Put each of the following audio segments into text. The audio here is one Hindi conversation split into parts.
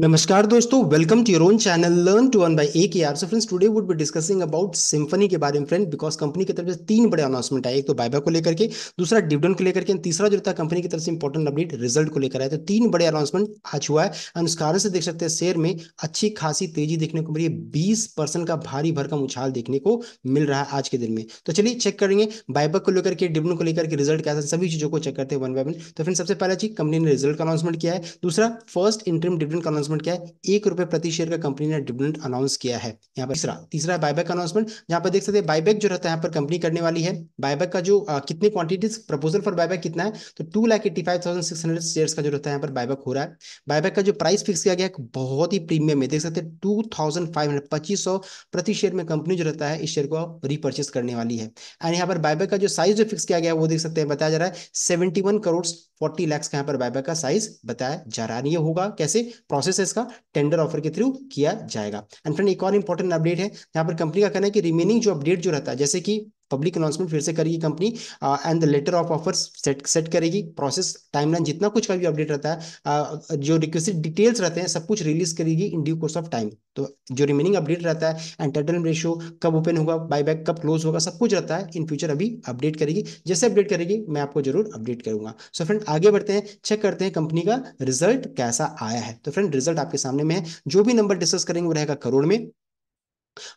नमस्कार दोस्तों welcome to your own channel learn to one by A K R so friends today would be discussing about Symphony के बारे में फ्रेंड बिकॉज कंपनी की तरफ से तीन बड़े अनाउंसमेंट आए एक तो बायबा को लेकर के दूसरा डिविडेंड को लेकर के तीसरा जो था कंपनी की तरफ से इंपॉर्टेंट अपडेट रिजल्ट को लेकर आए तो तीन बड़े अनाउंसमेंट आज हुआ है एंड उस कारण से देख सकते हैं शेयर में अच्छी खासी तेजी देखने को मिली है बीस परसेंट का भारी भरकम उछाल देखने को मिल रहा है आज के दिन में तो चलिए चेक करेंगे बायबा को लेकर के डिविडेंड को लेकर के रिजल्ट कैसा सभी चीजों को चेक करते हैं वन बाय वन तो फ्रेंड सबसे पहला चीज कंपनी ने रिजल्ट का अनाउंसमेंट किया है दूसरा फर्स्ट इंटरम डिविडेंड का अनाउंसमेंट क्या है एक रुपए प्रति शेयर का कंपनी ने डिविडेंड अनाउंस किया है यहाँ पर तीसरा तीसरा बायबैक अनाउंसमेंट यहाँ पर देख सकते हैं बायबैक जो रहता है यहाँ पर कंपनी करने वाली है बायबैक का जो आ, कितने क्वांटिटीज प्रपोजल फॉर बायबैक कितना है तो two lakh eighty five thousand six hundred share का जो रहता है यहाँ पर बायबैक हो रहा है बायबैक का जो प्राइस फिक्स किया गया बहुत ही प्रीमियम है देख सकते हैं टू थाउजेंड फाइव हंड्रेड पच्चीस सौ प्रति शेयर में कंपनी जो रहता है इस शेयर को रिपर्चेस करने वाली है एंड यहाँ पर बायबैक का जो साइज जो फिक्स किया गया वो देख सकते हैं बताया जा रहा है seventy one crore forty lakhs का यहाँ पर बायबैक का साइज बताया जा रहा है ये होगा कैसे प्रोसेस इसका टेंडर ऑफर के थ्रू किया जाएगा एंड फ्रेंड एक और इंपॉर्टेंट अपडेट है यहाँ पर कंपनी का कहना है कि रिमेनिंग जो अपडेट जो रहता है जैसे कि पब्लिक अनाउंसमेंट फिर से करेगी company and the letter of offers set set करेगी प्रोसेस टाइमलाइन जितना कुछ का भी अपडेट रहता है uh, जो रिक्वेस्ट डिटेल्स रहते हैं सब कुछ रिलीज करेगी in due course of time तो जो रिमेनिंग अपडेट रहता है एंड टाइटल रेशियो कब ओपन होगा बायबैक कब क्लोज होगा सब कुछ रहता है इन फ्यूचर अभी अपडेट करेगी जैसे अपडेट करेगी मैं आपको जरूर अपडेट करूंगा सो so फ्रेंड आगे बढ़ते हैं चेक करते हैं कंपनी का रिजल्ट कैसा आया है तो फ्रेंड रिजल्ट आपके सामने में है जो भी नंबर डिस्कस करेंगे वो रहेगा करोड़ में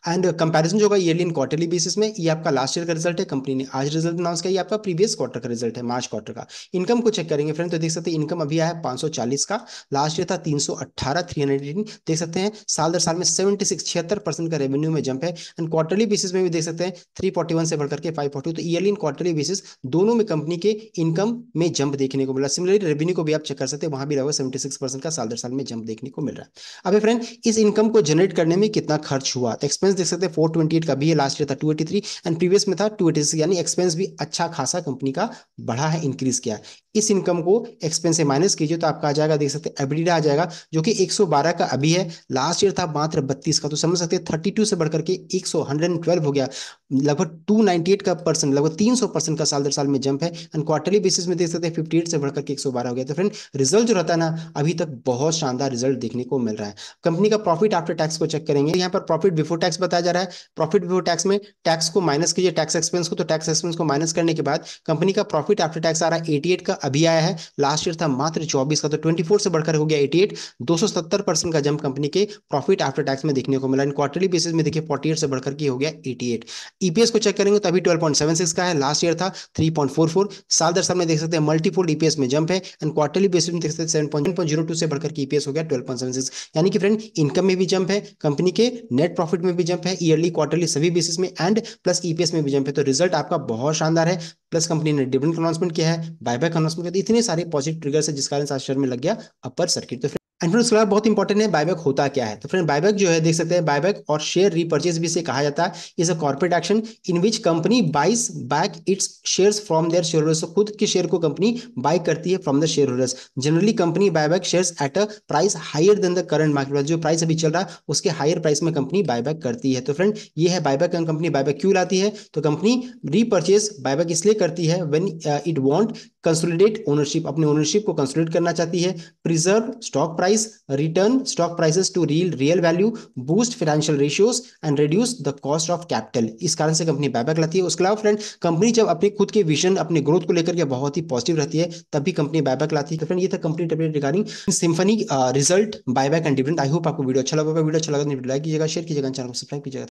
एंड कंपैरिजन जो होगा ईयरली एंड क्वार्टरली बेसिस में ये आपका लास्ट ईयर का रिजल्ट है कंपनी ने आज रिजल्ट अनाउंस किया ये आपका प्रीवियस क्वार्टर का रिजल्ट है मार्च क्वार्टर का इनकम को चेक करेंगे फ्रेंड तो देख सकते हैं इनकम अभी आया है 540 का लास्ट ईयर था 318 318 देख सकते हैं साल दर साल में 76 छिहत्तर परसेंट का रेवेन्यू में जंप है एंड क्वार्टरली बेसिस में भी देख सकते हैं थ्री से बढ़कर के फाइव तो ईयरली एंड क्वार्टरली बेसिस दोनों में कंपनी के इनकम में जंप देखने को मिला सिमिलरली रेवेन्यू को भी आप चेक कर सकते हैं वहां भी लगभग सेवेंटी का साल दर साल में जंप देखने को मिल रहा है अभी फ्रेंड इस इनकम को जनरेट करने में कितना खर्च हुआ एक्सपेंस देख सकते हैं फोर ट्वेंटी एट का भी है लास्ट ईयर था two eighty three and previous में था टू एटी सिक्स यानी एक्सपेंस भी अच्छा खासा कंपनी का बढ़ा है इंक्रीज किया इस इनकम को एक्सपेंस से माइनस कीजिए तो आपका आ जाएगा देख सकते हैं एबिडा आ जाएगा जो कि एक सौ बारह का अभी है लास्ट ईयर था मात्र बत्तीस का तो समझ सकते हैं टू से बढ़कर के एक सौ हंड्रेड एंड ट्वेल्व हो गया लगभग टू एट का परसेंट लगभग तीन सौ परसेंट का साल दर साल में जंप है एंड क्वार्टरली बेसिस में देख सकते हैं फिफ्टी एट से बढ़कर के बारह हो गया तो फ्रेंड रिजल्ट जो रहता है ना अभी तक बहुत शानदार रिजल्ट देखने को मिल रहा है कंपनी का प्रॉफिट आफ्टर टैक्स को चेक करेंगे तो यहाँ पर प्रॉफिट बिफोर बिफोर टैक्स बताया जा रहा है प्रॉफिट बिफोर टैक्स में टैक्स को माइनस कीजिए टैक्स एक्सपेंस को तो टैक्स एक्सपेंस को माइनस करने के बाद कंपनी का प्रॉफिट आफ्टर टैक्स आ रहा है एटी का अभी आया है लास्ट ईयर था मात्र चौबीस का तो ट्वेंटी से बढ़कर हो गया एटी एट का जम कंपनी के प्रॉफिट आफ्टर टैक्स में देखने को मिला इन क्वार्टरली बेसिस में देखिए फोर्टी से बढ़कर की हो गया एटी एट e को चेक करेंगे तो अभी ट्वेल्व का है लास्ट ईयर था थ्री साल दर साल में देख सकते हैं मल्टीपोल ईपीएस e में जंप है एंड क्वार्टरली बेसिस में देख सकते हैं 7.02 से बढ़कर की ईपीएस e हो गया 12.76 यानी कि फ्रेंड इनकम में भी जंप है कंपनी के नेट प्रॉफिट प्रॉफिट में भी जंप है ईयरली क्वार्टरली सभी बेसिस में एंड प्लस ईपीएस में भी जंप है तो रिजल्ट आपका बहुत शानदार है प्लस कंपनी ने डिविडेंड अनाउंसमेंट किया है बायबैक अनाउंसमेंट किया तो इतने सारे पॉजिटिव ट्रिगर्स है जिस कारण शेयर में लग गया अपर सर्किट तो एंड फ्रेंड उसके बाद बहुत इंपॉर्टेंट है बायबैक होता क्या है तो फ्रेंड बायबैक जो है देख सकते हैं बायबैक और शेयर रीपर्चेज भी से कहा जाता है is a corporate action in which company buys back its shares from their share holders खुद के शेयर को कंपनी बाय करती है from the share holders generally company buyback shares at a price higher than the current market price जो प्राइस अभी चल रहा है उसके हायर प्राइस में कंपनी बायबैक करती है तो फ्रेंड ये है बायबैक कंपनी बायबैक क्यों लाती है तो कंपनी रिपर्चेज बायबैक इसलिए करती है when it want consolidate ownership अपने ओनरशिप को कंसोलिडेट करना चाहती है preserve stock price price, return stock prices to real real value, boost financial ratios and reduce the cost of capital. इस कारण से कंपनी बैबैक लाती है उसके अलावा फ्रेंड कंपनी जब अपने खुद के विजन अपने ग्रोथ को लेकर के बहुत ही पॉजिटिव रहती है तब भी कंपनी बैबैक लाती है तो फ्रेंड ये था company update regarding Symphony result buyback and dividend I hope आपको अच्छा वीडियो अच्छा लगा वीडियो अच्छा लगा लाइक कीजिएगा शेयर कीजिएगा चैनल को सब्सक्राइब कीजिएगा